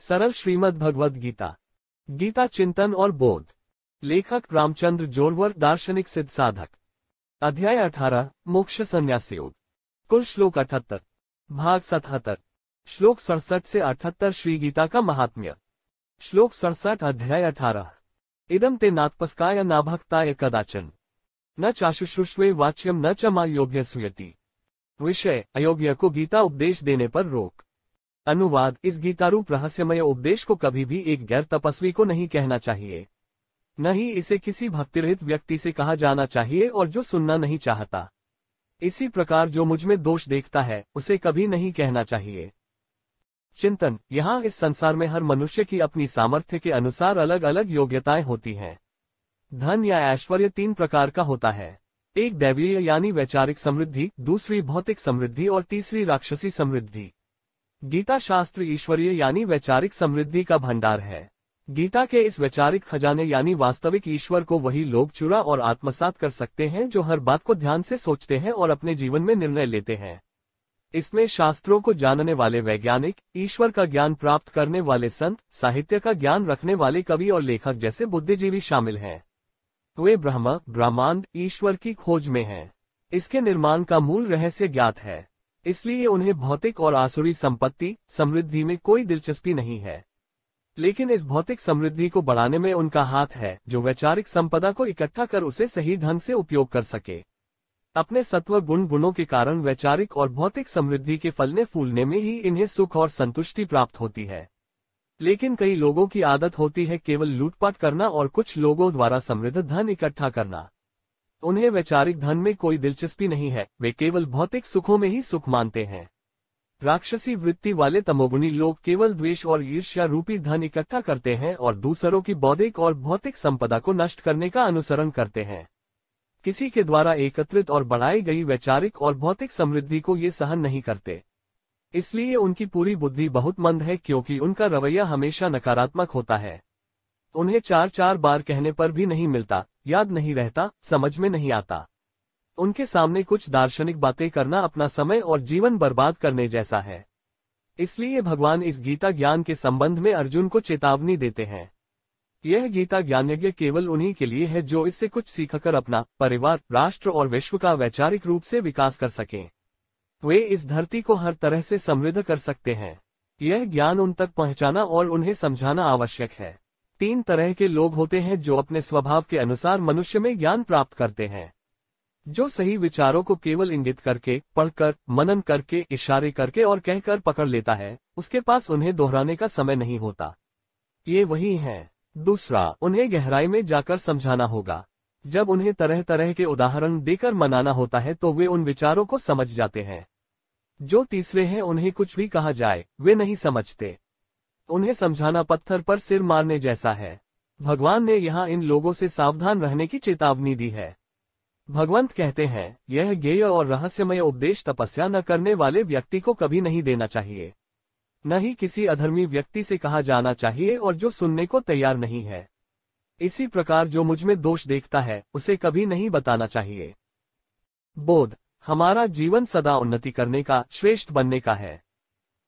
सरल श्रीमद भगवद गीता गीता चिंतन और बोध लेखक रामचंद्र जोरवर दार्शनिक सिद्ध साधक अध्याय अठारह मोक्ष संन्यास योग कुल श्लोक अठहत्तर भाग सतहत्तर श्लोक सड़सठ से अठहत्तर श्री गीता का महात्म्य श्लोक सड़सठ अध्याय अठारह इदम ते नात्पस्काय नाभक्ताय कदाचन न चाशुश्रुष्वे वाच्यम न च योग्य सुयति विषय अयोग्य को गीता उपदेश देने पर रोक अनुवाद इस गीतारूप रहस्यमय उपदेश को कभी भी एक गैर तपस्वी को नहीं कहना चाहिए न ही इसे किसी भक्तिरहित व्यक्ति से कहा जाना चाहिए और जो सुनना नहीं चाहता इसी प्रकार जो मुझमें दोष देखता है उसे कभी नहीं कहना चाहिए चिंतन यहाँ इस संसार में हर मनुष्य की अपनी सामर्थ्य के अनुसार अलग अलग योग्यताएं होती हैं धन या ऐश्वर्य तीन प्रकार का होता है एक दैवीय यानी वैचारिक समृद्धि दूसरी भौतिक समृद्धि और तीसरी राक्षसी समृद्धि गीता शास्त्र ईश्वरीय यानी वैचारिक समृद्धि का भंडार है गीता के इस वैचारिक खजाने यानी वास्तविक ईश्वर को वही लोग चुरा और आत्मसात कर सकते हैं जो हर बात को ध्यान से सोचते हैं और अपने जीवन में निर्णय लेते हैं इसमें शास्त्रों को जानने वाले वैज्ञानिक ईश्वर का ज्ञान प्राप्त करने वाले संत साहित्य का ज्ञान रखने वाले कवि और लेखक जैसे बुद्धिजीवी शामिल हैं वे ब्रह्म ब्रह्मांड ईश्वर की खोज में हैं इसके निर्माण का मूल रहस्य ज्ञात है इसलिए उन्हें भौतिक और आसुरी संपत्ति समृद्धि में कोई दिलचस्पी नहीं है लेकिन इस भौतिक समृद्धि को बढ़ाने में उनका हाथ है जो वैचारिक संपदा को इकट्ठा कर उसे सही ढंग से उपयोग कर सके अपने सत्व गुण गुणों के कारण वैचारिक और भौतिक समृद्धि के फलने फूलने में ही इन्हें सुख और संतुष्टि प्राप्त होती है लेकिन कई लोगों की आदत होती है केवल लूटपाट करना और कुछ लोगों द्वारा समृद्ध धन इकट्ठा करना उन्हें वैचारिक धन में कोई दिलचस्पी नहीं है वे केवल भौतिक सुखों में ही सुख मानते हैं राक्षसी वृत्ति वाले तमोगुणी लोग केवल द्वेष और ईर्ष्या रूपी धन इकट्ठा करते हैं और दूसरों की बौद्धिक और भौतिक संपदा को नष्ट करने का अनुसरण करते हैं किसी के द्वारा एकत्रित और बढ़ाई गई वैचारिक और भौतिक समृद्धि को ये सहन नहीं करते इसलिए उनकी पूरी बुद्धि बहुत मंद है क्योंकि उनका रवैया हमेशा नकारात्मक होता है उन्हें चार चार बार कहने पर भी नहीं मिलता याद नहीं रहता समझ में नहीं आता उनके सामने कुछ दार्शनिक बातें करना अपना समय और जीवन बर्बाद करने जैसा है इसलिए भगवान इस गीता ज्ञान के संबंध में अर्जुन को चेतावनी देते हैं यह गीता ज्ञानज्ञ केवल उन्हीं के लिए है जो इससे कुछ सीखकर अपना परिवार राष्ट्र और विश्व का वैचारिक रूप से विकास कर सकें वे इस धरती को हर तरह से समृद्ध कर सकते हैं यह ज्ञान उन तक पहुंचाना और उन्हें समझाना आवश्यक है तीन तरह के लोग होते हैं जो अपने स्वभाव के अनुसार मनुष्य में ज्ञान प्राप्त करते हैं जो सही विचारों को केवल इंगित करके पढ़कर मनन करके इशारे करके और कहकर पकड़ लेता है उसके पास उन्हें दोहराने का समय नहीं होता ये वही है दूसरा उन्हें गहराई में जाकर समझाना होगा जब उन्हें तरह तरह के उदाहरण देकर मनाना होता है तो वे उन विचारों को समझ जाते हैं जो तीसरे हैं उन्हें कुछ भी कहा जाए वे नहीं समझते उन्हें समझाना पत्थर पर सिर मारने जैसा है भगवान ने यहाँ इन लोगों से सावधान रहने की चेतावनी दी है भगवंत कहते हैं यह गेय और रहस्यमय उपदेश तपस्या न करने वाले व्यक्ति को कभी नहीं देना चाहिए न ही किसी अधर्मी व्यक्ति से कहा जाना चाहिए और जो सुनने को तैयार नहीं है इसी प्रकार जो मुझ में दोष देखता है उसे कभी नहीं बताना चाहिए बोध हमारा जीवन सदा उन्नति करने का श्रेष्ठ बनने का है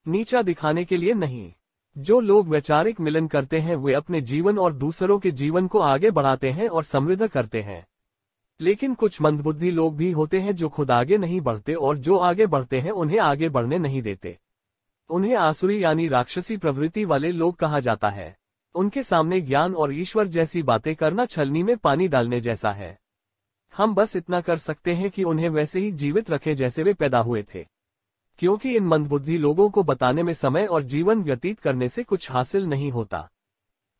नीचा दिखाने के लिए नहीं जो लोग वैचारिक मिलन करते हैं वे अपने जीवन और दूसरों के जीवन को आगे बढ़ाते हैं और समृद्ध करते हैं लेकिन कुछ मंदबुद्धि लोग भी होते हैं जो खुद आगे नहीं बढ़ते और जो आगे बढ़ते हैं उन्हें आगे बढ़ने नहीं देते उन्हें आसुरी यानी राक्षसी प्रवृत्ति वाले लोग कहा जाता है उनके सामने ज्ञान और ईश्वर जैसी बातें करना छलनी में पानी डालने जैसा है हम बस इतना कर सकते हैं कि उन्हें वैसे ही जीवित रखें जैसे वे पैदा हुए थे क्योंकि इन मंदबुद्धि लोगों को बताने में समय और जीवन व्यतीत करने से कुछ हासिल नहीं होता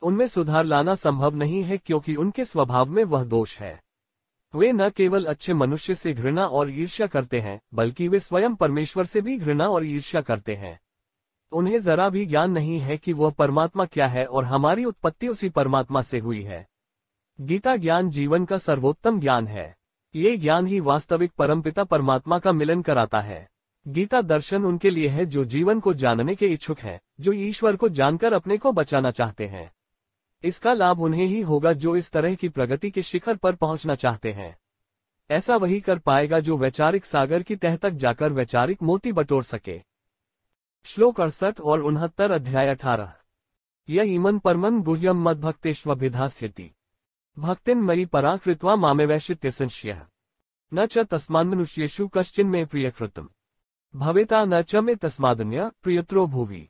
उनमें सुधार लाना संभव नहीं है क्योंकि उनके स्वभाव में वह दोष है वे न केवल अच्छे मनुष्य से घृणा और ईर्ष्या करते हैं बल्कि वे स्वयं परमेश्वर से भी घृणा और ईर्ष्या करते हैं उन्हें जरा भी ज्ञान नहीं है कि वह परमात्मा क्या है और हमारी उत्पत्ति उसी परमात्मा से हुई है गीता ज्ञान जीवन का सर्वोत्तम ज्ञान है ये ज्ञान ही वास्तविक परमपिता परमात्मा का मिलन कराता है गीता दर्शन उनके लिए है जो जीवन को जानने के इच्छुक हैं, जो ईश्वर को जानकर अपने को बचाना चाहते हैं इसका लाभ उन्हें ही होगा जो इस तरह की प्रगति के शिखर पर पहुंचना चाहते हैं ऐसा वही कर पाएगा जो वैचारिक सागर की तह तक जाकर वैचारिक मोती बटोर सके श्लोक अड़सठ और उनहत्तर अध्याय अठारह यह ईमन परमन गुह्यम मद भक्तेश्विधास्यति भक्तिन मई पराकृतवा मामे वैश्य न च तस्मान मनुष्येशु कश्चिन में प्रियकृतम भविता न चमे में तस्मादन्य प्रियत्रो भूवि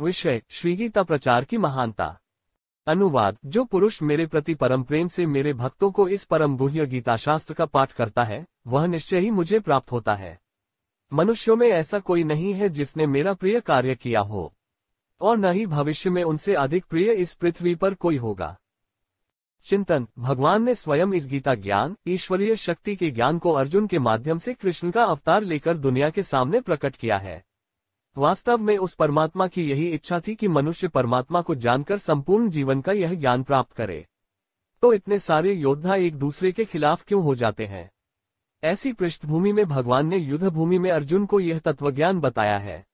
विषय श्रीगीता प्रचार की महानता अनुवाद जो पुरुष मेरे प्रति परम प्रेम से मेरे भक्तों को इस परम गुह्य गीता शास्त्र का पाठ करता है वह निश्चय ही मुझे प्राप्त होता है मनुष्यों में ऐसा कोई नहीं है जिसने मेरा प्रिय कार्य किया हो और न ही भविष्य में उनसे अधिक प्रिय इस पृथ्वी पर कोई होगा चिंतन भगवान ने स्वयं इस गीता ज्ञान ईश्वरीय शक्ति के ज्ञान को अर्जुन के माध्यम से कृष्ण का अवतार लेकर दुनिया के सामने प्रकट किया है वास्तव में उस परमात्मा की यही इच्छा थी कि मनुष्य परमात्मा को जानकर संपूर्ण जीवन का यह ज्ञान प्राप्त करे तो इतने सारे योद्धा एक दूसरे के खिलाफ क्यों हो जाते हैं ऐसी पृष्ठभूमि में भगवान ने युद्ध भूमि में अर्जुन को यह तत्वज्ञान बताया है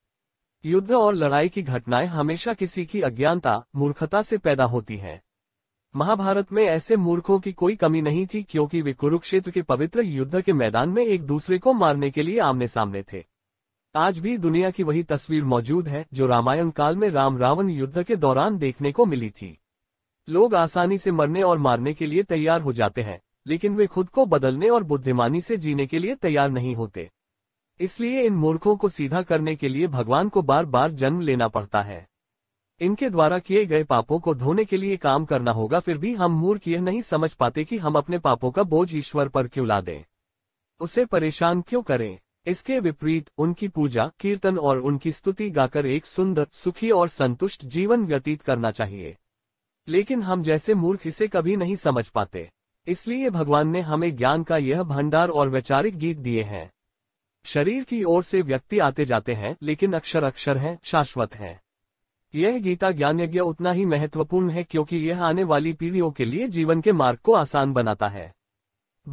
युद्ध और लड़ाई की घटनाएं हमेशा किसी की अज्ञानता मूर्खता से पैदा होती हैं महाभारत में ऐसे मूर्खों की कोई कमी नहीं थी क्योंकि वे कुरुक्षेत्र के पवित्र युद्ध के मैदान में एक दूसरे को मारने के लिए आमने सामने थे आज भी दुनिया की वही तस्वीर मौजूद है जो रामायण काल में राम रावण युद्ध के दौरान देखने को मिली थी लोग आसानी से मरने और मारने के लिए तैयार हो जाते हैं लेकिन वे खुद को बदलने और बुद्धिमानी से जीने के लिए तैयार नहीं होते इसलिए इन मूर्खों को सीधा करने के लिए भगवान को बार बार जन्म लेना पड़ता है इनके द्वारा किए गए पापों को धोने के लिए काम करना होगा फिर भी हम मूर्ख यह नहीं समझ पाते कि हम अपने पापों का बोझ ईश्वर पर क्यों ला दें उसे परेशान क्यों करें इसके विपरीत उनकी पूजा कीर्तन और उनकी स्तुति गाकर एक सुंदर सुखी और संतुष्ट जीवन व्यतीत करना चाहिए लेकिन हम जैसे मूर्ख इसे कभी नहीं समझ पाते इसलिए भगवान ने हमें ज्ञान का यह भंडार और वैचारिक गीत दिए हैं शरीर की ओर से व्यक्ति आते जाते हैं लेकिन अक्षर अक्षर हैं शाश्वत हैं यह गीता ज्ञान यज्ञ उतना ही महत्वपूर्ण है क्योंकि यह आने वाली पीढ़ियों के लिए जीवन के मार्ग को आसान बनाता है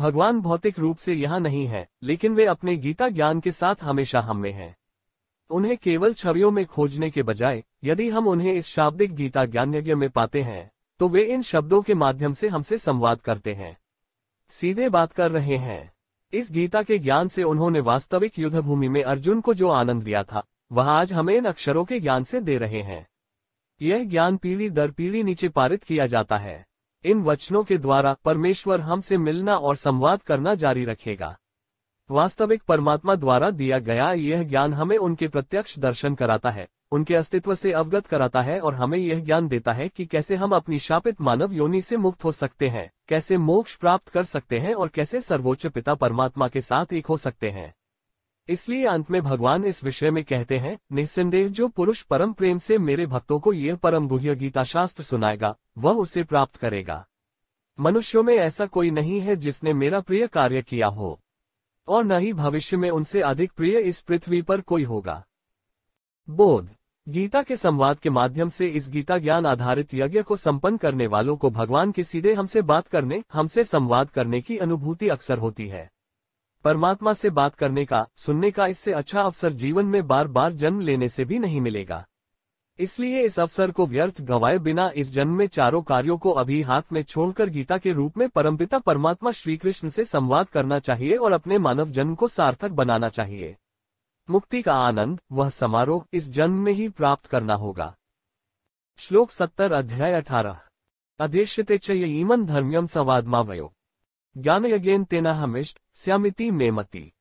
भगवान भौतिक रूप से यहाँ नहीं है लेकिन वे अपने गीता ज्ञान के साथ हमेशा हम में हैं उन्हें केवल छवियों में खोजने के बजाय यदि हम उन्हें इस शाब्दिक गीता ज्ञान यज्ञ में पाते हैं तो वे इन शब्दों के माध्यम से हमसे संवाद करते हैं सीधे बात कर रहे हैं इस गीता के ज्ञान से उन्होंने वास्तविक युद्ध भूमि में अर्जुन को जो आनंद दिया था वह आज हमें इन अक्षरों के ज्ञान से दे रहे हैं यह ज्ञान पीढ़ी दर पीढ़ी नीचे पारित किया जाता है इन वचनों के द्वारा परमेश्वर हमसे मिलना और संवाद करना जारी रखेगा वास्तविक परमात्मा द्वारा दिया गया यह ज्ञान हमें उनके प्रत्यक्ष दर्शन कराता है उनके अस्तित्व से अवगत कराता है और हमें यह ज्ञान देता है कि कैसे हम अपनी शापित मानव योनि से मुक्त हो सकते हैं कैसे मोक्ष प्राप्त कर सकते हैं और कैसे सर्वोच्च पिता परमात्मा के साथ एक हो सकते हैं इसलिए अंत में भगवान इस विषय में कहते हैं निस्संदेह जो पुरुष परम प्रेम से मेरे भक्तों को यह परम गुह्य गीता शास्त्र सुनाएगा वह उसे प्राप्त करेगा मनुष्यों में ऐसा कोई नहीं है जिसने मेरा प्रिय कार्य किया हो और न ही भविष्य में उनसे अधिक प्रिय इस पृथ्वी पर कोई होगा बोध गीता के संवाद के माध्यम से इस गीता ज्ञान आधारित यज्ञ को संपन्न करने वालों को भगवान के सीधे हमसे बात करने हमसे संवाद करने की अनुभूति अक्सर होती है परमात्मा से बात करने का सुनने का इससे अच्छा अवसर जीवन में बार बार जन्म लेने से भी नहीं मिलेगा इसलिए इस अवसर को व्यर्थ गवाए बिना इस जन्म में चारों कार्यों को अभी हाथ में छोड़कर गीता के रूप में परमपिता परमात्मा श्री कृष्ण से संवाद करना चाहिए और अपने मानव जन्म को सार्थक बनाना चाहिए मुक्ति का आनंद वह समारोह इस जन्म में ही प्राप्त करना होगा श्लोक सत्तर अध्याय अठारह अध्यक्ष च ईमन धर्म्यम संवाद मावयोग ज्ञान तेना हमिष्ट स्यामिति मेमति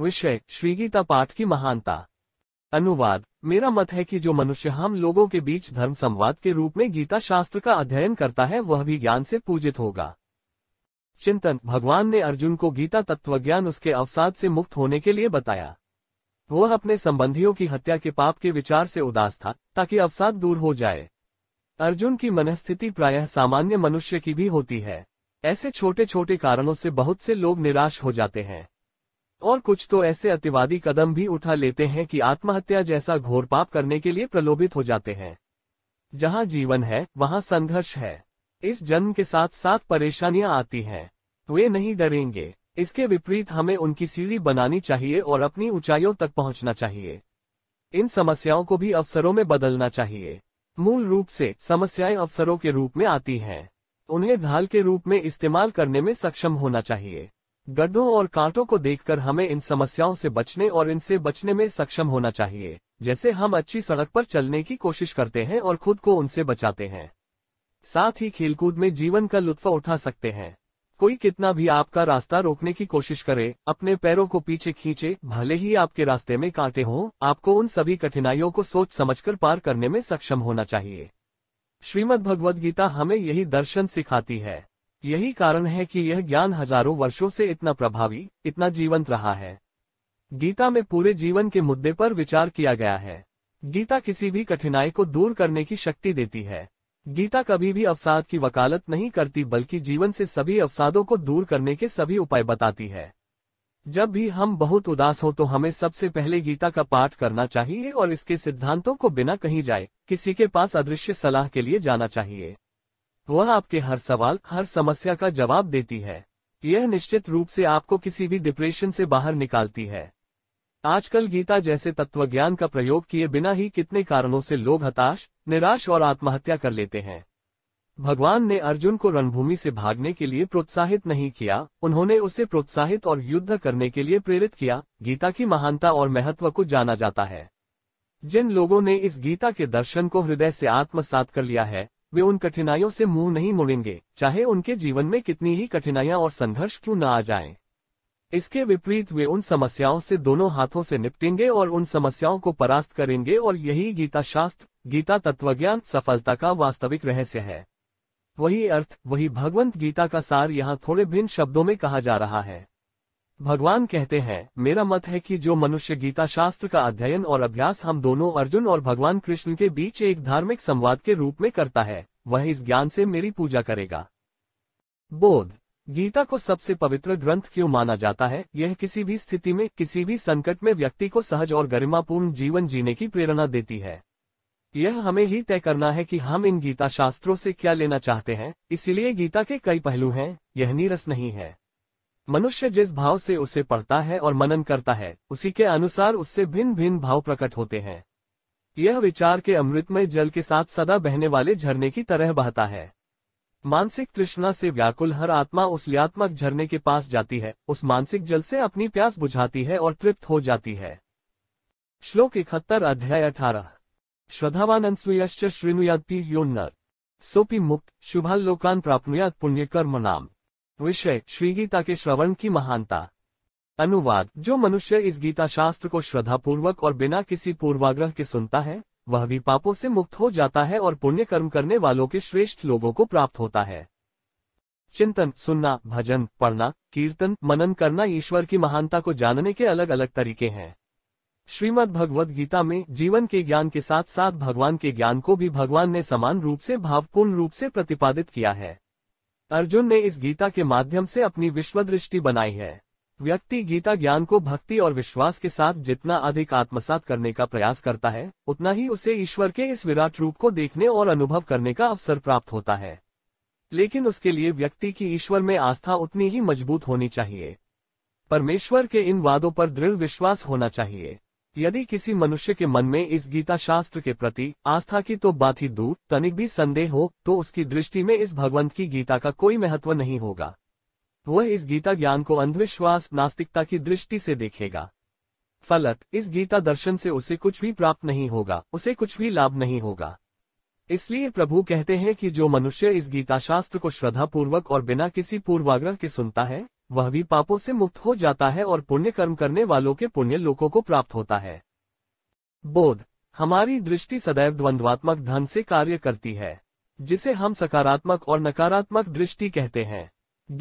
विषय श्री गीता पाठ की महानता अनुवाद मेरा मत है कि जो मनुष्य हम लोगों के बीच धर्म संवाद के रूप में गीता शास्त्र का अध्ययन करता है वह भी ज्ञान से पूजित होगा चिंतन भगवान ने अर्जुन को गीता तत्वज्ञान उसके अवसाद से मुक्त होने के लिए बताया वह अपने संबंधियों की हत्या के पाप के विचार से उदास था ताकि अवसाद दूर हो जाए अर्जुन की मनस्थिति प्रायः सामान्य मनुष्य की भी होती है ऐसे छोटे छोटे कारणों से बहुत से लोग निराश हो जाते हैं और कुछ तो ऐसे अतिवादी कदम भी उठा लेते हैं कि आत्महत्या जैसा घोर पाप करने के लिए प्रलोभित हो जाते हैं जहां जीवन है वहां संघर्ष है इस जन्म के साथ साथ परेशानियां आती हैं वे नहीं डरेंगे इसके विपरीत हमें उनकी सीढ़ी बनानी चाहिए और अपनी ऊंचाइयों तक पहुंचना चाहिए इन समस्याओं को भी अवसरों में बदलना चाहिए मूल रूप से समस्याएं अवसरों के रूप में आती हैं उन्हें ढाल के रूप में इस्तेमाल करने में सक्षम होना चाहिए गड्ढों और कांटों को देखकर हमें इन समस्याओं से बचने और इनसे बचने में सक्षम होना चाहिए जैसे हम अच्छी सड़क पर चलने की कोशिश करते हैं और खुद को उनसे बचाते हैं साथ ही खेलकूद में जीवन का लुत्फ उठा सकते हैं कोई कितना भी आपका रास्ता रोकने की कोशिश करे अपने पैरों को पीछे खींचे भले ही आपके रास्ते में कांटे हों आपको उन सभी कठिनाइयों को सोच समझकर पार करने में सक्षम होना चाहिए श्रीमद भगवद गीता हमें यही दर्शन सिखाती है यही कारण है कि यह ज्ञान हजारों वर्षों से इतना प्रभावी इतना जीवंत रहा है गीता में पूरे जीवन के मुद्दे पर विचार किया गया है गीता किसी भी कठिनाई को दूर करने की शक्ति देती है गीता कभी भी अवसाद की वकालत नहीं करती बल्कि जीवन से सभी अवसादों को दूर करने के सभी उपाय बताती है जब भी हम बहुत उदास हो तो हमें सबसे पहले गीता का पाठ करना चाहिए और इसके सिद्धांतों को बिना कहीं जाए किसी के पास अदृश्य सलाह के लिए जाना चाहिए वह आपके हर सवाल हर समस्या का जवाब देती है यह निश्चित रूप से आपको किसी भी डिप्रेशन से बाहर निकालती है आजकल गीता जैसे तत्वज्ञान का प्रयोग किए बिना ही कितने कारणों से लोग हताश निराश और आत्महत्या कर लेते हैं भगवान ने अर्जुन को रणभूमि से भागने के लिए प्रोत्साहित नहीं किया उन्होंने उसे प्रोत्साहित और युद्ध करने के लिए प्रेरित किया गीता की महानता और महत्व को जाना जाता है जिन लोगों ने इस गीता के दर्शन को हृदय से आत्मसात कर लिया है वे उन कठिनाइयों से मुंह नहीं मुड़ेंगे चाहे उनके जीवन में कितनी ही कठिनाइयां और संघर्ष क्यों न आ जाए इसके विपरीत वे उन समस्याओं से दोनों हाथों से निपटेंगे और उन समस्याओं को परास्त करेंगे और यही गीता शास्त्र गीता तत्वज्ञान सफलता का वास्तविक रहस्य है वही अर्थ वही भगवंत गीता का सार यहाँ थोड़े भिन्न शब्दों में कहा जा रहा है भगवान कहते हैं मेरा मत है कि जो मनुष्य गीता शास्त्र का अध्ययन और अभ्यास हम दोनों अर्जुन और भगवान कृष्ण के बीच एक धार्मिक संवाद के रूप में करता है वह इस ज्ञान से मेरी पूजा करेगा बोध गीता को सबसे पवित्र ग्रंथ क्यों माना जाता है यह किसी भी स्थिति में किसी भी संकट में व्यक्ति को सहज और गरिमापूर्ण जीवन जीने की प्रेरणा देती है यह हमें ही तय करना है कि हम इन गीता शास्त्रों से क्या लेना चाहते हैं इसलिए गीता के कई पहलू हैं यह नीरस नहीं है मनुष्य जिस भाव से उसे पढ़ता है और मनन करता है उसी के अनुसार उससे भिन्न भिन्न भाव प्रकट होते हैं यह विचार के अमृतमय जल के साथ सदा बहने वाले झरने की तरह बहता है मानसिक तृष्णा से व्याकुल हर आत्मा उस लियात्मक झरने के पास जाती है उस मानसिक जल से अपनी प्यास बुझाती है और तृप्त हो जाती है श्लोक इकहत्तर अध्याय अठारह श्रद्धावान अनसूयश्च श्रृणुयादपि योन्नर सोपि मुक्त शुभालोकान प्राप्नुयात पुण्यकर्म नाम विषय श्री गीता के श्रवण की महानता अनुवाद जो मनुष्य इस गीता शास्त्र को श्रद्धापूर्वक और बिना किसी पूर्वाग्रह के सुनता है वह भी पापों से मुक्त हो जाता है और पुण्य कर्म करने वालों के श्रेष्ठ लोगों को प्राप्त होता है चिंतन सुनना भजन पढ़ना कीर्तन मनन करना ईश्वर की महानता को जानने के अलग अलग तरीके हैं श्रीमद् भगवद गीता में जीवन के ज्ञान के साथ साथ भगवान के ज्ञान को भी भगवान ने समान रूप से भावपूर्ण रूप से प्रतिपादित किया है अर्जुन ने इस गीता के माध्यम से अपनी विश्व दृष्टि बनाई है व्यक्ति गीता ज्ञान को भक्ति और विश्वास के साथ जितना अधिक आत्मसात करने का प्रयास करता है उतना ही उसे ईश्वर के इस विराट रूप को देखने और अनुभव करने का अवसर प्राप्त होता है लेकिन उसके लिए व्यक्ति की ईश्वर में आस्था उतनी ही मजबूत होनी चाहिए परमेश्वर के इन वादों पर दृढ़ विश्वास होना चाहिए यदि किसी मनुष्य के मन में इस गीता शास्त्र के प्रति आस्था की तो बात ही दूर तनिक भी संदेह हो तो उसकी दृष्टि में इस भगवंत की गीता का कोई महत्व नहीं होगा वह इस गीता ज्ञान को अंधविश्वास नास्तिकता की दृष्टि से देखेगा फलत इस गीता दर्शन से उसे कुछ भी प्राप्त नहीं होगा उसे कुछ भी लाभ नहीं होगा इसलिए प्रभु कहते हैं कि जो मनुष्य इस गीता शास्त्र को श्रद्धा पूर्वक और बिना किसी पूर्वाग्रह के सुनता है वह भी पापों से मुक्त हो जाता है और पुण्य कर्म करने वालों के पुण्य लोकों को प्राप्त होता है बोध हमारी दृष्टि सदैव द्वंद्वात्मक धन से कार्य करती है जिसे हम सकारात्मक और नकारात्मक दृष्टि कहते हैं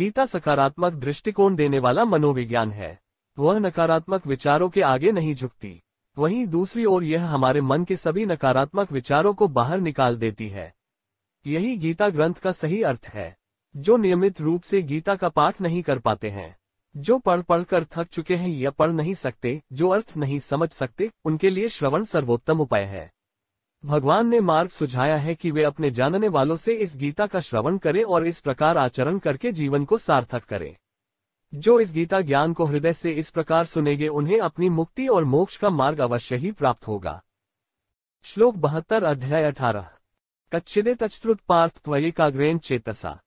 गीता सकारात्मक दृष्टिकोण देने वाला मनोविज्ञान है वह नकारात्मक विचारों के आगे नहीं झुकती वहीं दूसरी ओर यह हमारे मन के सभी नकारात्मक विचारों को बाहर निकाल देती है यही गीता ग्रंथ का सही अर्थ है जो नियमित रूप से गीता का पाठ नहीं कर पाते हैं जो पढ़ पढ़ कर थक चुके हैं या पढ़ नहीं सकते जो अर्थ नहीं समझ सकते उनके लिए श्रवण सर्वोत्तम उपाय है भगवान ने मार्ग सुझाया है कि वे अपने जानने वालों से इस गीता का श्रवण करें और इस प्रकार आचरण करके जीवन को सार्थक करें जो इस गीता ज्ञान को हृदय से इस प्रकार सुनेंगे उन्हें अपनी मुक्ति और मोक्ष का मार्ग अवश्य ही प्राप्त होगा श्लोक बहत्तर अध्याय अठारह कच्चिदे तच्रुत पार्थ त्वये चेतसा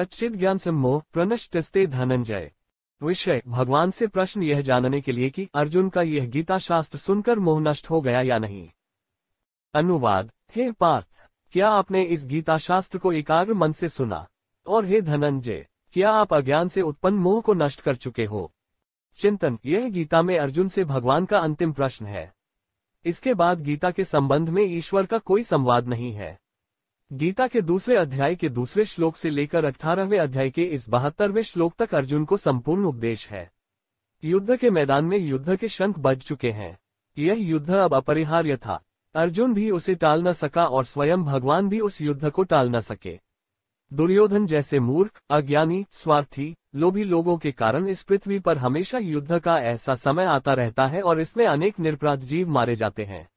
तच्चिद ज्ञान सम्मोह प्रनश्चस्ते धनंजय विषय भगवान से प्रश्न यह जानने के लिए कि अर्जुन का यह गीता शास्त्र सुनकर मोह नष्ट हो गया या नहीं अनुवाद हे पार्थ क्या आपने इस गीता शास्त्र को एकाग्र मन से सुना और हे धनंजय क्या आप अज्ञान से उत्पन्न मोह को नष्ट कर चुके हो चिंतन यह गीता में अर्जुन से भगवान का अंतिम प्रश्न है इसके बाद गीता के संबंध में ईश्वर का कोई संवाद नहीं है गीता के दूसरे अध्याय के दूसरे श्लोक से लेकर अठारहवें अध्याय के इस बहत्तरवें श्लोक तक अर्जुन को संपूर्ण उपदेश है युद्ध के मैदान में युद्ध के शंख बज चुके हैं यह युद्ध अब अपरिहार्य था अर्जुन भी उसे टाल न सका और स्वयं भगवान भी उस युद्ध को टाल न सके दुर्योधन जैसे मूर्ख अज्ञानी स्वार्थी लोभी लोगों के कारण इस पृथ्वी पर हमेशा युद्ध का ऐसा समय आता रहता है और इसमें अनेक निरपराध जीव मारे जाते हैं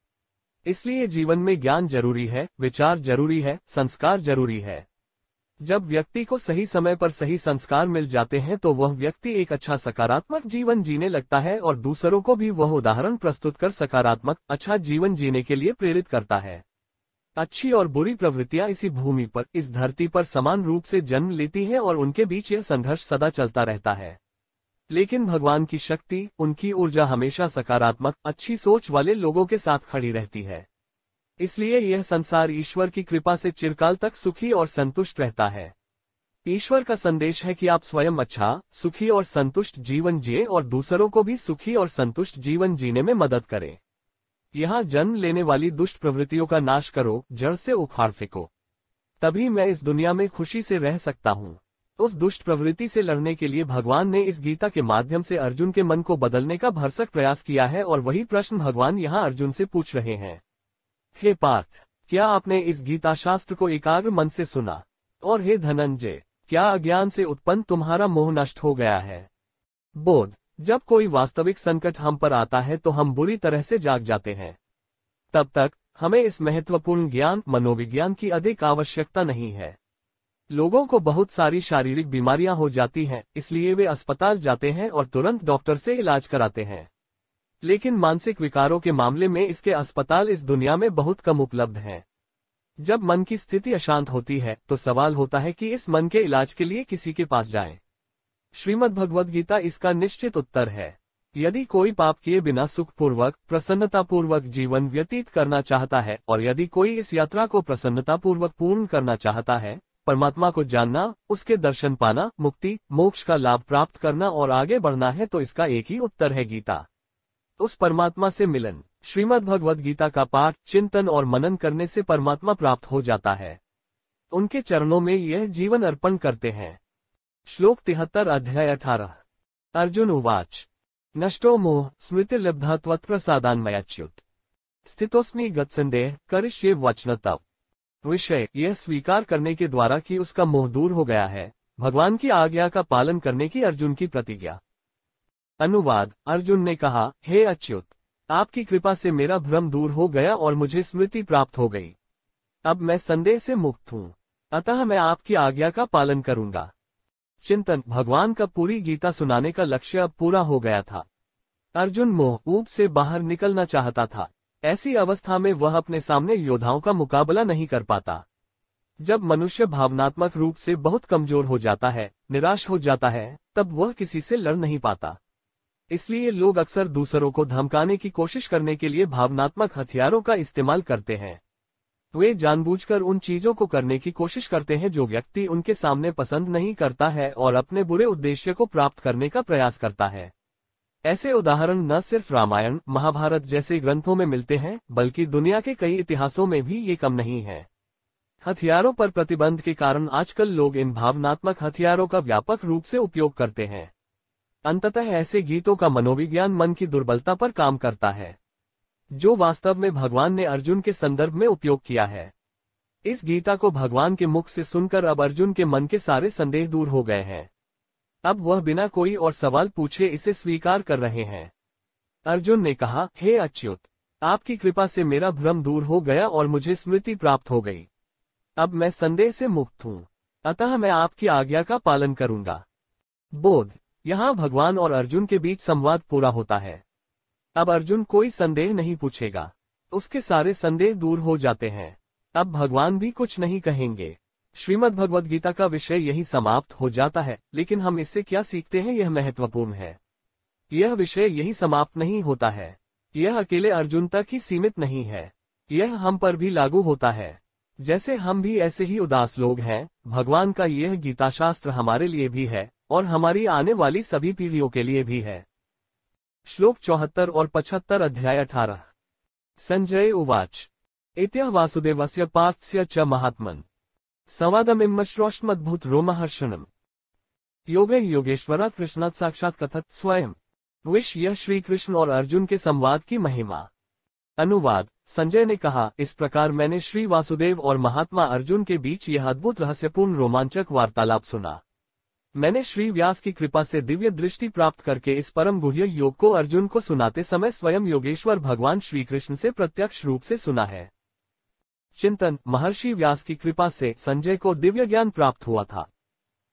इसलिए जीवन में ज्ञान जरूरी है विचार जरूरी है संस्कार जरूरी है जब व्यक्ति को सही समय पर सही संस्कार मिल जाते हैं तो वह व्यक्ति एक अच्छा सकारात्मक जीवन जीने लगता है और दूसरों को भी वह उदाहरण प्रस्तुत कर सकारात्मक अच्छा जीवन जीने के लिए प्रेरित करता है अच्छी और बुरी प्रवृत्तियां इसी भूमि पर इस धरती पर समान रूप से जन्म लेती हैं और उनके बीच यह संघर्ष सदा चलता रहता है लेकिन भगवान की शक्ति उनकी ऊर्जा हमेशा सकारात्मक अच्छी सोच वाले लोगों के साथ खड़ी रहती है इसलिए यह संसार ईश्वर की कृपा से चिरकाल तक सुखी और संतुष्ट रहता है ईश्वर का संदेश है कि आप स्वयं अच्छा सुखी और संतुष्ट जीवन जिए और दूसरों को भी सुखी और संतुष्ट जीवन जीने में मदद करें यहाँ जन्म लेने वाली दुष्ट प्रवृत्तियों का नाश करो जड़ से उखाड़ फेंको तभी मैं इस दुनिया में खुशी से रह सकता हूँ उस दुष्ट प्रवृत्ति से लड़ने के लिए भगवान ने इस गीता के माध्यम से अर्जुन के मन को बदलने का भरसक प्रयास किया है और वही प्रश्न भगवान यहाँ अर्जुन से पूछ रहे हैं हे पार्थ क्या आपने इस गीता शास्त्र को एकाग्र मन से सुना और हे धनंजय क्या अज्ञान से उत्पन्न तुम्हारा मोह नष्ट हो गया है बोध जब कोई वास्तविक संकट हम पर आता है तो हम बुरी तरह से जाग जाते हैं तब तक हमें इस महत्वपूर्ण ज्ञान मनोविज्ञान की अधिक आवश्यकता नहीं है लोगों को बहुत सारी शारीरिक बीमारियां हो जाती हैं इसलिए वे अस्पताल जाते हैं और तुरंत डॉक्टर से इलाज कराते हैं लेकिन मानसिक विकारों के मामले में इसके अस्पताल इस दुनिया में बहुत कम उपलब्ध हैं जब मन की स्थिति अशांत होती है तो सवाल होता है कि इस मन के इलाज के लिए किसी के पास जाएं। श्रीमद् भगवद गीता इसका निश्चित उत्तर है यदि कोई पाप किए बिना सुखपूर्वक प्रसन्नतापूर्वक जीवन व्यतीत करना चाहता है और यदि कोई इस यात्रा को प्रसन्नतापूर्वक पूर्ण करना चाहता है परमात्मा को जानना उसके दर्शन पाना मुक्ति मोक्ष का लाभ प्राप्त करना और आगे बढ़ना है तो इसका एक ही उत्तर है गीता उस परमात्मा से मिलन श्रीमद भगवद गीता का पाठ चिंतन और मनन करने से परमात्मा प्राप्त हो जाता है उनके चरणों में यह जीवन अर्पण करते हैं श्लोक तिहत्तर अध्याय अठारह अर्जुन उवाच नष्टो मोह स्मृति तत्प्रसादान प्रसादान्मयाच्युत स्थितोस्मी गत्संदेह करिष्य वचन तप विषय यह स्वीकार करने के द्वारा कि उसका मोह दूर हो गया है भगवान की आज्ञा का पालन करने की अर्जुन की प्रतिज्ञा अनुवाद अर्जुन ने कहा हे अच्युत आपकी कृपा से मेरा भ्रम दूर हो गया और मुझे स्मृति प्राप्त हो गई अब मैं संदेह से मुक्त हूँ अतः मैं आपकी आज्ञा का पालन करूंगा चिंतन भगवान का पूरी गीता सुनाने का लक्ष्य अब पूरा हो गया था अर्जुन मोह ऊप से बाहर निकलना चाहता था ऐसी अवस्था में वह अपने सामने योद्धाओं का मुकाबला नहीं कर पाता जब मनुष्य भावनात्मक रूप से बहुत कमजोर हो जाता है निराश हो जाता है तब वह किसी से लड़ नहीं पाता इसलिए लोग अक्सर दूसरों को धमकाने की कोशिश करने के लिए भावनात्मक हथियारों का इस्तेमाल करते हैं वे जानबूझकर उन चीजों को करने की कोशिश करते हैं जो व्यक्ति उनके सामने पसंद नहीं करता है और अपने बुरे उद्देश्य को प्राप्त करने का प्रयास करता है ऐसे उदाहरण न सिर्फ रामायण महाभारत जैसे ग्रंथों में मिलते हैं बल्कि दुनिया के कई इतिहासों में भी ये कम नहीं है हथियारों पर प्रतिबंध के कारण आजकल लोग इन भावनात्मक हथियारों का व्यापक रूप से उपयोग करते हैं अंततः ऐसे गीतों का मनोविज्ञान मन की दुर्बलता पर काम करता है जो वास्तव में भगवान ने अर्जुन के संदर्भ में उपयोग किया है इस गीता को भगवान के मुख से सुनकर अब अर्जुन के मन के सारे संदेह दूर हो गए हैं अब वह बिना कोई और सवाल पूछे इसे स्वीकार कर रहे हैं अर्जुन ने कहा हे अच्युत आपकी कृपा से मेरा भ्रम दूर हो गया और मुझे स्मृति प्राप्त हो गई अब मैं संदेह से मुक्त हूँ अतः मैं आपकी आज्ञा का पालन करूंगा बोध यहाँ भगवान और अर्जुन के बीच संवाद पूरा होता है अब अर्जुन कोई संदेह नहीं पूछेगा उसके सारे संदेह दूर हो जाते हैं अब भगवान भी कुछ नहीं कहेंगे श्रीमद भगवद गीता का विषय यही समाप्त हो जाता है लेकिन हम इससे क्या सीखते हैं यह महत्वपूर्ण है यह विषय यही समाप्त नहीं होता है यह अकेले अर्जुन तक ही सीमित नहीं है यह हम पर भी लागू होता है जैसे हम भी ऐसे ही उदास लोग हैं भगवान का यह गीता शास्त्र हमारे लिए भी है और हमारी आने वाली सभी पीढ़ियों के लिए भी है श्लोक चौहत्तर और पचहत्तर अध्याय अठारह संजय उवाच इत्या वासुदेवस्य पार्थ्य च महात्मन संवादमिम्मश्रोष्मद्भुत रोमहर्षणम योगे योगेश्वरा कृष्णात साक्षात कथत स्वयं विश यह श्री कृष्ण और अर्जुन के संवाद की महिमा अनुवाद संजय ने कहा इस प्रकार मैंने श्री वासुदेव और महात्मा अर्जुन के बीच यह अद्भुत रहस्यपूर्ण रोमांचक वार्तालाप सुना मैंने श्री व्यास की कृपा से दिव्य दृष्टि प्राप्त करके इस परम गुह्य योग को अर्जुन को सुनाते समय स्वयं योगेश्वर भगवान श्री कृष्ण से प्रत्यक्ष रूप से सुना है चिंतन महर्षि व्यास की कृपा से संजय को दिव्य ज्ञान प्राप्त हुआ था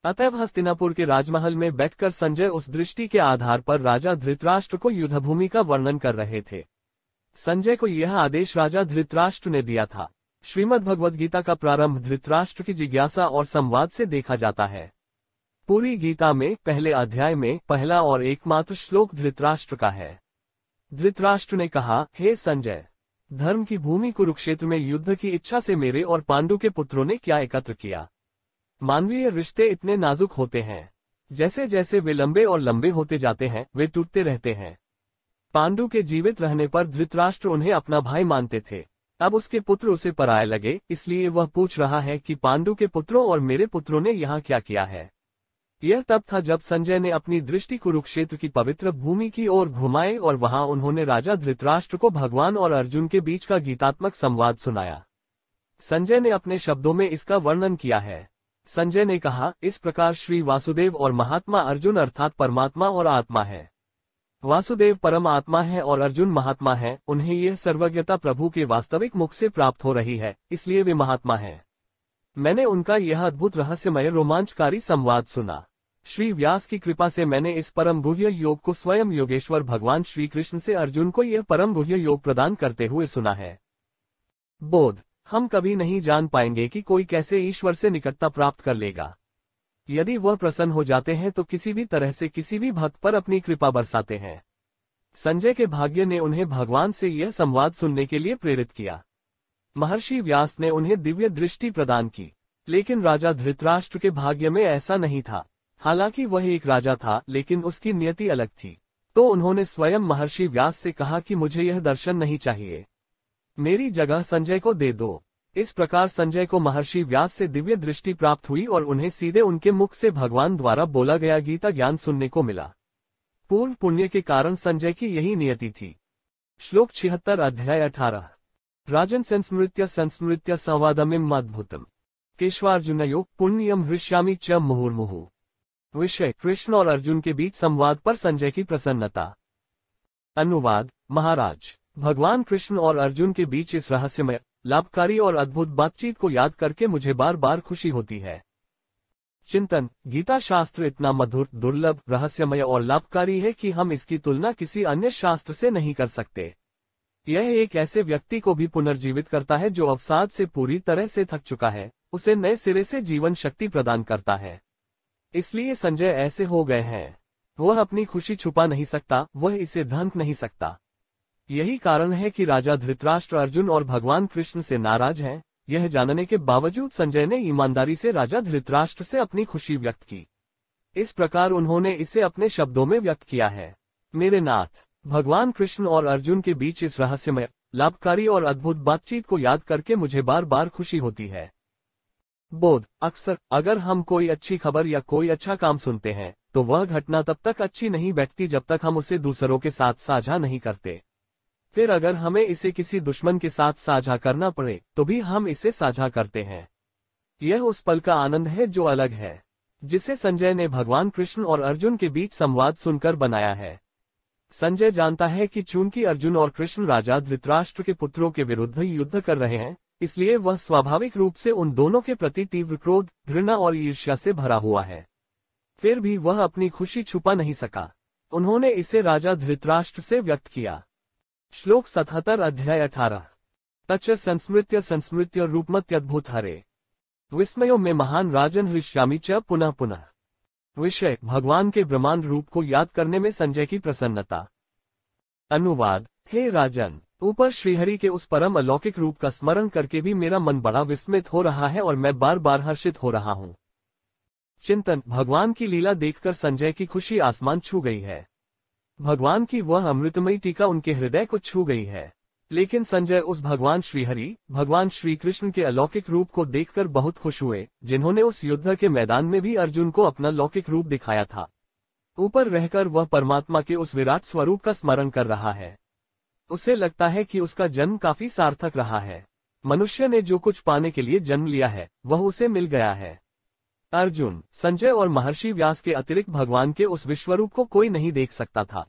अतएव हस्तिनापुर के राजमहल में बैठकर संजय उस दृष्टि के आधार पर राजा धृतराष्ट्र को युद्धभूमि का वर्णन कर रहे थे संजय को यह आदेश राजा धृतराष्ट्र ने दिया था श्रीमद भगवद गीता का प्रारंभ धृतराष्ट्र की जिज्ञासा और संवाद से देखा जाता है पूरी गीता में पहले अध्याय में पहला और एकमात्र श्लोक धृतराष्ट्र का है धृतराष्ट्र ने कहा हे संजय धर्म की भूमि कुरुक्षेत्र में युद्ध की इच्छा से मेरे और पांडु के पुत्रों ने क्या एकत्र किया मानवीय रिश्ते इतने नाजुक होते हैं जैसे जैसे वे लंबे और लंबे होते जाते हैं वे टूटते रहते हैं पांडु के जीवित रहने पर धृतराष्ट्र उन्हें अपना भाई मानते थे अब उसके पुत्र उसे पराए लगे इसलिए वह पूछ रहा है कि पांडु के पुत्रों और मेरे पुत्रों ने यहाँ क्या किया है यह तब था जब संजय ने अपनी दृष्टि कुरुक्षेत्र की पवित्र भूमि की ओर घुमाए और वहां उन्होंने राजा धृतराष्ट्र को भगवान और अर्जुन के बीच का गीतात्मक संवाद सुनाया संजय ने अपने शब्दों में इसका वर्णन किया है संजय ने कहा इस प्रकार श्री वासुदेव और महात्मा अर्जुन अर्थात परमात्मा और आत्मा है वासुदेव परम आत्मा है और अर्जुन महात्मा है उन्हें यह सर्वज्ञता प्रभु के वास्तविक मुख से प्राप्त हो रही है इसलिए वे महात्मा हैं मैंने उनका यह अद्भुत रहस्यमय रोमांचकारी संवाद सुना श्री व्यास की कृपा से मैंने इस परम भुव्य योग को स्वयं योगेश्वर भगवान श्री कृष्ण से अर्जुन को यह परम भुव्य योग प्रदान करते हुए सुना है बोध हम कभी नहीं जान पाएंगे कि कोई कैसे ईश्वर से निकटता प्राप्त कर लेगा यदि वह प्रसन्न हो जाते हैं तो किसी भी तरह से किसी भी भक्त पर अपनी कृपा बरसाते हैं संजय के भाग्य ने उन्हें भगवान से यह संवाद सुनने के लिए प्रेरित किया महर्षि व्यास ने उन्हें दिव्य दृष्टि प्रदान की लेकिन राजा धृतराष्ट्र के भाग्य में ऐसा नहीं था हालांकि वह एक राजा था लेकिन उसकी नियति अलग थी तो उन्होंने स्वयं महर्षि व्यास से कहा कि मुझे यह दर्शन नहीं चाहिए मेरी जगह संजय को दे दो इस प्रकार संजय को महर्षि व्यास से दिव्य दृष्टि प्राप्त हुई और उन्हें सीधे उनके मुख से भगवान द्वारा बोला गया गीता ज्ञान सुनने को मिला पूर्व पुण्य के कारण संजय की यही नियति थी श्लोक छिहत्तर अध्याय अठारह राजन संस्मृत्य संस्मृत्य संवादमिम अद्भुतम योग पुण्यम हृष्यामी च मुहुर्मुहु विषय कृष्ण और अर्जुन के बीच संवाद पर संजय की प्रसन्नता अनुवाद महाराज भगवान कृष्ण और अर्जुन के बीच इस रहस्यमय लाभकारी और अद्भुत बातचीत को याद करके मुझे बार बार खुशी होती है चिंतन गीता शास्त्र इतना मधुर दुर्लभ रहस्यमय और लाभकारी है कि हम इसकी तुलना किसी अन्य शास्त्र से नहीं कर सकते यह एक ऐसे व्यक्ति को भी पुनर्जीवित करता है जो अवसाद से पूरी तरह से थक चुका है उसे नए सिरे से जीवन शक्ति प्रदान करता है इसलिए संजय ऐसे हो गए हैं वह अपनी खुशी छुपा नहीं सकता वह इसे धमक नहीं सकता यही कारण है कि राजा धृतराष्ट्र अर्जुन और भगवान कृष्ण से नाराज हैं यह जानने के बावजूद संजय ने ईमानदारी से राजा धृतराष्ट्र से अपनी खुशी व्यक्त की इस प्रकार उन्होंने इसे अपने शब्दों में व्यक्त किया है मेरे नाथ भगवान कृष्ण और अर्जुन के बीच इस रहस्यमय लाभकारी और अद्भुत बातचीत को याद करके मुझे बार बार खुशी होती है बोध अक्सर अगर हम कोई अच्छी खबर या कोई अच्छा काम सुनते हैं तो वह घटना तब तक अच्छी नहीं बैठती जब तक हम उसे दूसरों के साथ साझा नहीं करते फिर अगर हमें इसे किसी दुश्मन के साथ साझा करना पड़े तो भी हम इसे साझा करते हैं यह उस पल का आनंद है जो अलग है जिसे संजय ने भगवान कृष्ण और अर्जुन के बीच संवाद सुनकर बनाया है संजय जानता है कि चूंकि अर्जुन और कृष्ण राजा धृतराष्ट्र के पुत्रों के विरुद्ध युद्ध कर रहे हैं इसलिए वह स्वाभाविक रूप से उन दोनों के प्रति तीव्र क्रोध घृणा और ईर्ष्या से भरा हुआ है फिर भी वह अपनी खुशी छुपा नहीं सका उन्होंने इसे राजा धृतराष्ट्र से व्यक्त किया श्लोक सतहत्तर अध्याय अठारह तचर संस्मृत्य संस्मृत्य रूपमत्यद्भुत हरे विस्मयों में महान राजन हृश्यामी च पुनः पुनः विषय भगवान के ब्रह्मांड रूप को याद करने में संजय की प्रसन्नता अनुवाद हे राजन ऊपर श्रीहरि के उस परम अलौकिक रूप का स्मरण करके भी मेरा मन बड़ा विस्मित हो रहा है और मैं बार बार हर्षित हो रहा हूँ चिंतन भगवान की लीला देखकर संजय की खुशी आसमान छू गई है भगवान की वह अमृतमयी टीका उनके हृदय को छू गई है लेकिन संजय उस भगवान श्रीहरि भगवान श्री कृष्ण के अलौकिक रूप को देखकर बहुत खुश हुए जिन्होंने उस युद्ध के मैदान में भी अर्जुन को अपना लौकिक रूप दिखाया था ऊपर रहकर वह परमात्मा के उस विराट स्वरूप का स्मरण कर रहा है उसे लगता है कि उसका जन्म काफी सार्थक रहा है मनुष्य ने जो कुछ पाने के लिए जन्म लिया है वह उसे मिल गया है अर्जुन संजय और महर्षि व्यास के अतिरिक्त भगवान के उस विश्वरूप को कोई नहीं देख सकता था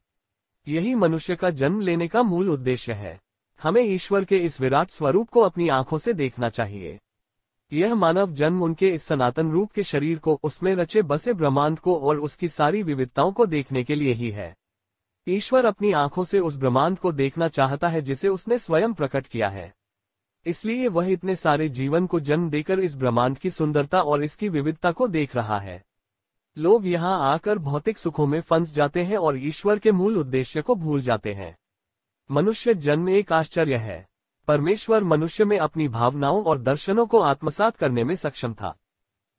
यही मनुष्य का जन्म लेने का मूल उद्देश्य है हमें ईश्वर के इस विराट स्वरूप को अपनी आंखों से देखना चाहिए यह मानव जन्म उनके इस सनातन रूप के शरीर को उसमें रचे बसे ब्रह्मांड को और उसकी सारी विविधताओं को देखने के लिए ही है ईश्वर अपनी आंखों से उस ब्रह्मांड को देखना चाहता है जिसे उसने स्वयं प्रकट किया है इसलिए वह इतने सारे जीवन को जन्म देकर इस ब्रह्मांड की सुंदरता और इसकी विविधता को देख रहा है लोग यहाँ आकर भौतिक सुखों में फंस जाते हैं और ईश्वर के मूल उद्देश्य को भूल जाते हैं मनुष्य जन्म एक आश्चर्य है परमेश्वर मनुष्य में अपनी भावनाओं और दर्शनों को आत्मसात करने में सक्षम था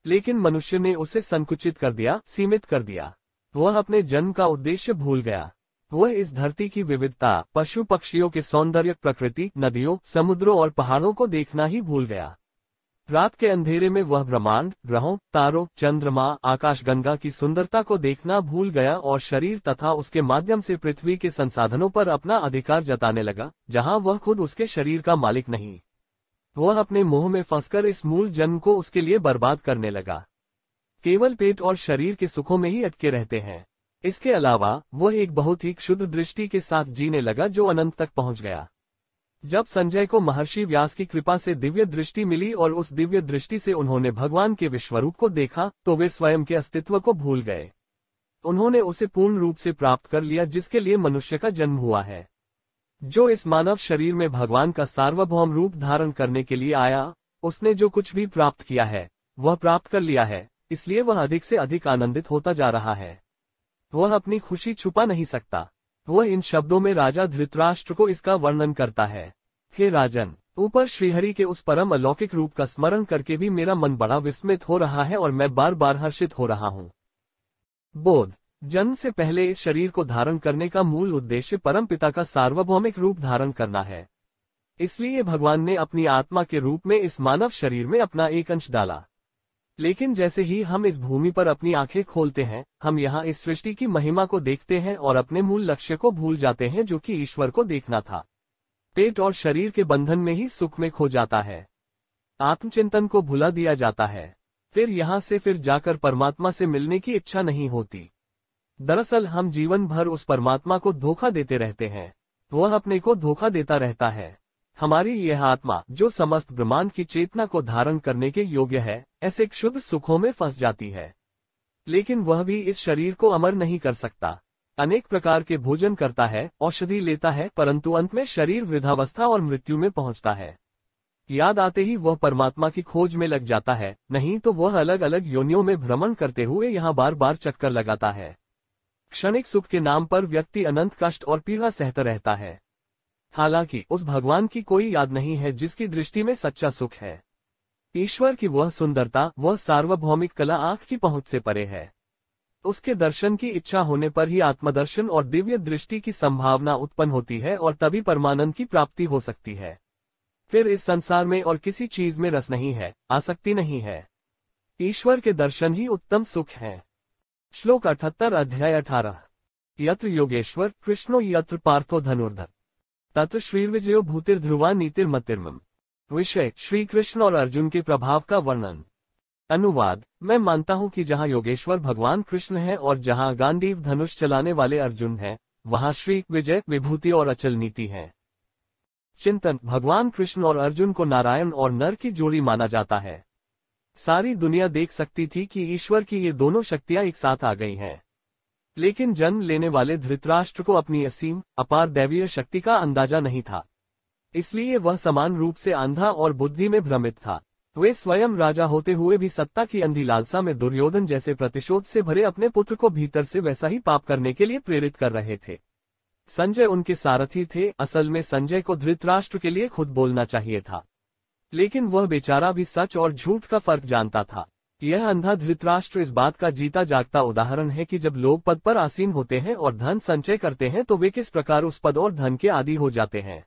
लेकिन मनुष्य ने उसे संकुचित कर दिया सीमित कर दिया वह अपने जन्म का उद्देश्य भूल गया वह इस धरती की विविधता पशु पक्षियों के सौंदर्य प्रकृति नदियों समुद्रों और पहाड़ों को देखना ही भूल गया रात के अंधेरे में वह ब्रह्मांड ग्रहों तारों चंद्रमा आकाशगंगा की सुंदरता को देखना भूल गया और शरीर तथा उसके माध्यम से पृथ्वी के संसाधनों पर अपना अधिकार जताने लगा जहां वह खुद उसके शरीर का मालिक नहीं वह अपने मुंह में फंसकर इस मूल जन्म को उसके लिए बर्बाद करने लगा केवल पेट और शरीर के सुखों में ही अटके रहते हैं इसके अलावा वह एक बहुत ही क्षुद्र दृष्टि के साथ जीने लगा जो अनंत तक पहुंच गया जब संजय को महर्षि व्यास की कृपा से दिव्य दृष्टि मिली और उस दिव्य दृष्टि से उन्होंने भगवान के विश्वरूप को देखा तो वे स्वयं के अस्तित्व को भूल गए उन्होंने उसे पूर्ण रूप से प्राप्त कर लिया जिसके लिए मनुष्य का जन्म हुआ है जो इस मानव शरीर में भगवान का सार्वभौम रूप धारण करने के लिए आया उसने जो कुछ भी प्राप्त किया है वह प्राप्त कर लिया है इसलिए वह अधिक से अधिक आनंदित होता जा रहा है वह अपनी खुशी छुपा नहीं सकता वह इन शब्दों में राजा धृतराष्ट्र को इसका वर्णन करता है हे राजन ऊपर श्रीहरि के उस परम अलौकिक रूप का स्मरण करके भी मेरा मन बड़ा विस्मित हो रहा है और मैं बार बार हर्षित हो रहा हूँ बोध जन्म से पहले इस शरीर को धारण करने का मूल उद्देश्य परम पिता का सार्वभौमिक रूप धारण करना है इसलिए भगवान ने अपनी आत्मा के रूप में इस मानव शरीर में अपना एक अंश डाला लेकिन जैसे ही हम इस भूमि पर अपनी आंखें खोलते हैं हम यहाँ इस सृष्टि की महिमा को देखते हैं और अपने मूल लक्ष्य को भूल जाते हैं जो कि ईश्वर को देखना था पेट और शरीर के बंधन में ही सुख में खो जाता है आत्मचिंतन को भुला दिया जाता है फिर यहाँ से फिर जाकर परमात्मा से मिलने की इच्छा नहीं होती दरअसल हम जीवन भर उस परमात्मा को धोखा देते रहते हैं वह अपने को धोखा देता रहता है हमारी यह आत्मा जो समस्त ब्रह्मांड की चेतना को धारण करने के योग्य है ऐसे क्षुद्ध सुखों में फंस जाती है लेकिन वह भी इस शरीर को अमर नहीं कर सकता अनेक प्रकार के भोजन करता है औषधि लेता है परंतु अंत में शरीर वृद्धावस्था और मृत्यु में पहुंचता है याद आते ही वह परमात्मा की खोज में लग जाता है नहीं तो वह अलग अलग योनियों में भ्रमण करते हुए यहाँ बार बार चक्कर लगाता है क्षणिक सुख के नाम पर व्यक्ति अनंत कष्ट और पीड़ा सहता रहता है हालांकि उस भगवान की कोई याद नहीं है जिसकी दृष्टि में सच्चा सुख है ईश्वर की वह सुंदरता वह सार्वभौमिक कला आंख की पहुंच से परे है उसके दर्शन की इच्छा होने पर ही आत्मदर्शन और दिव्य दृष्टि की संभावना उत्पन्न होती है और तभी परमानंद की प्राप्ति हो सकती है फिर इस संसार में और किसी चीज में रस नहीं है आसक्ति नहीं है ईश्वर के दर्शन ही उत्तम सुख है श्लोक अठहत्तर अध्याय अठारह यत्र योगेश्वर कृष्णो यत्र पार्थो धनुर्धर तत्व श्री भूतिर श्रीर्विजयो नीतिर नीतिर्मतिर्मम विषय श्री कृष्ण और अर्जुन के प्रभाव का वर्णन अनुवाद मैं मानता हूँ कि जहाँ योगेश्वर भगवान कृष्ण है और जहाँ गांधीव धनुष चलाने वाले अर्जुन हैं, वहाँ श्री विजय विभूति और अचल नीति है चिंतन भगवान कृष्ण और अर्जुन को नारायण और नर की जोड़ी माना जाता है सारी दुनिया देख सकती थी कि ईश्वर की ये दोनों शक्तियां एक साथ आ गई हैं लेकिन जन्म लेने वाले धृतराष्ट्र को अपनी असीम अपार दैवीय शक्ति का अंदाजा नहीं था इसलिए वह समान रूप से आंधा और बुद्धि में भ्रमित था वे स्वयं राजा होते हुए भी सत्ता की अंधी लालसा में दुर्योधन जैसे प्रतिशोध से भरे अपने पुत्र को भीतर से वैसा ही पाप करने के लिए प्रेरित कर रहे थे संजय उनके सारथी थे असल में संजय को धृतराष्ट्र के लिए खुद बोलना चाहिए था लेकिन वह बेचारा भी सच और झूठ का फर्क जानता था यह अंधा धृतराष्ट्र इस बात का जीता जागता उदाहरण है कि जब लोग पद पर आसीन होते हैं और धन संचय करते हैं तो वे किस प्रकार उस पद और धन के आदि हो जाते हैं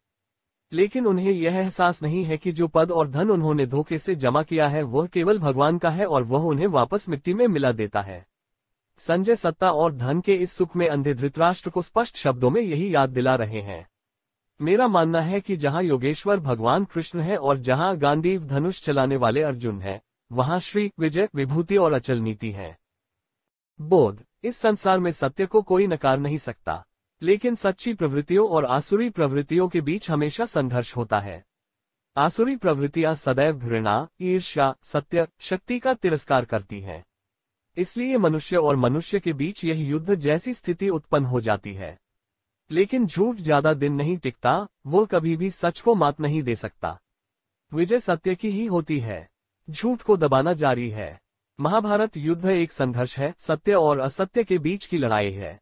लेकिन उन्हें यह एहसास नहीं है कि जो पद और धन उन्होंने धोखे से जमा किया है वह केवल भगवान का है और वह उन्हें वापस मिट्टी में मिला देता है संजय सत्ता और धन के इस सुख में अंधे धृतराष्ट्र को स्पष्ट शब्दों में यही याद दिला रहे हैं मेरा मानना है कि जहां योगेश्वर भगवान कृष्ण है और जहां गांधी धनुष चलाने वाले अर्जुन हैं वहाँ श्री विजय विभूति और अचल नीति है बोध इस संसार में सत्य को कोई नकार नहीं सकता लेकिन सच्ची प्रवृत्तियों और आसुरी प्रवृत्तियों के बीच हमेशा संघर्ष होता है आसुरी प्रवृत्तियां सदैव घृणा ईर्ष्या सत्य शक्ति का तिरस्कार करती हैं इसलिए मनुष्य और मनुष्य के बीच यह युद्ध जैसी स्थिति उत्पन्न हो जाती है लेकिन झूठ ज्यादा दिन नहीं टिकता वो कभी भी सच को मात नहीं दे सकता विजय सत्य की ही होती है झूठ को दबाना जारी है महाभारत युद्ध एक संघर्ष है सत्य और असत्य के बीच की लड़ाई है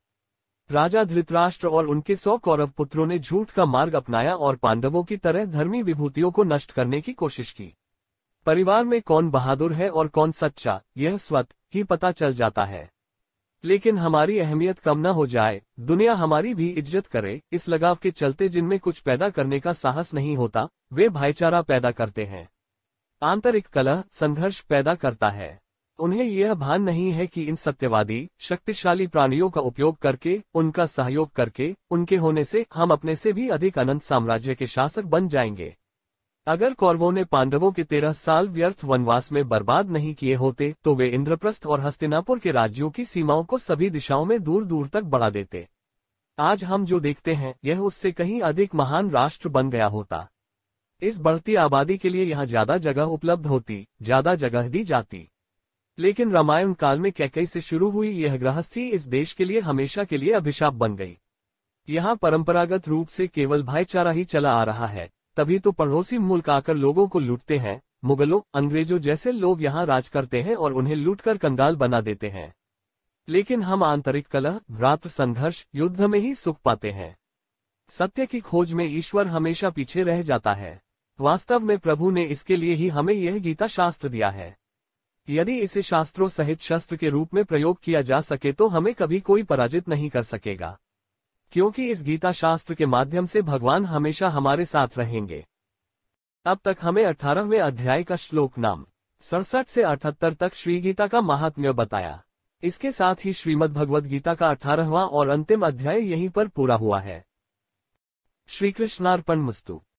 राजा धृतराष्ट्र और उनके सौ कौरव पुत्रों ने झूठ का मार्ग अपनाया और पांडवों की तरह धर्मी विभूतियों को नष्ट करने की कोशिश की परिवार में कौन बहादुर है और कौन सच्चा यह स्वत ही पता चल जाता है लेकिन हमारी अहमियत कम न हो जाए दुनिया हमारी भी इज्जत करे इस लगाव के चलते जिनमें कुछ पैदा करने का साहस नहीं होता वे भाईचारा पैदा करते हैं आंतरिक कलह संघर्ष पैदा करता है उन्हें यह भान नहीं है कि इन सत्यवादी शक्तिशाली प्राणियों का उपयोग करके उनका सहयोग करके उनके होने से हम अपने से भी अधिक अनंत साम्राज्य के शासक बन जाएंगे अगर कौरवों ने पांडवों के तेरह साल व्यर्थ वनवास में बर्बाद नहीं किए होते तो वे इंद्रप्रस्थ और हस्तिनापुर के राज्यों की सीमाओं को सभी दिशाओं में दूर दूर तक बढ़ा देते आज हम जो देखते हैं यह उससे कहीं अधिक महान राष्ट्र बन गया होता इस बढ़ती आबादी के लिए यहाँ ज्यादा जगह उपलब्ध होती ज्यादा जगह दी जाती लेकिन रामायण काल में कैकई से शुरू हुई यह गृहस्थी इस देश के लिए हमेशा के लिए अभिशाप बन गई यहाँ परंपरागत रूप से केवल भाईचारा ही चला आ रहा है तभी तो पड़ोसी मुल्क आकर लोगों को लूटते हैं मुगलों अंग्रेजों जैसे लोग यहाँ राज करते हैं और उन्हें लूटकर कंगाल बना देते हैं लेकिन हम आंतरिक कलह रात संघर्ष युद्ध में ही सुख पाते हैं सत्य की खोज में ईश्वर हमेशा पीछे रह जाता है वास्तव में प्रभु ने इसके लिए ही हमें यह गीता शास्त्र दिया है यदि इसे शास्त्रों सहित शस्त्र के रूप में प्रयोग किया जा सके तो हमें कभी कोई पराजित नहीं कर सकेगा क्योंकि इस गीता शास्त्र के माध्यम से भगवान हमेशा हमारे साथ रहेंगे अब तक हमें अठारहवें अध्याय का श्लोक नाम सड़सठ से अठहत्तर तक श्री गीता का महात्म्य बताया इसके साथ ही श्रीमद भगवद गीता का अठारहवा और अंतिम अध्याय यहीं पर पूरा हुआ है श्री कृष्णार्पण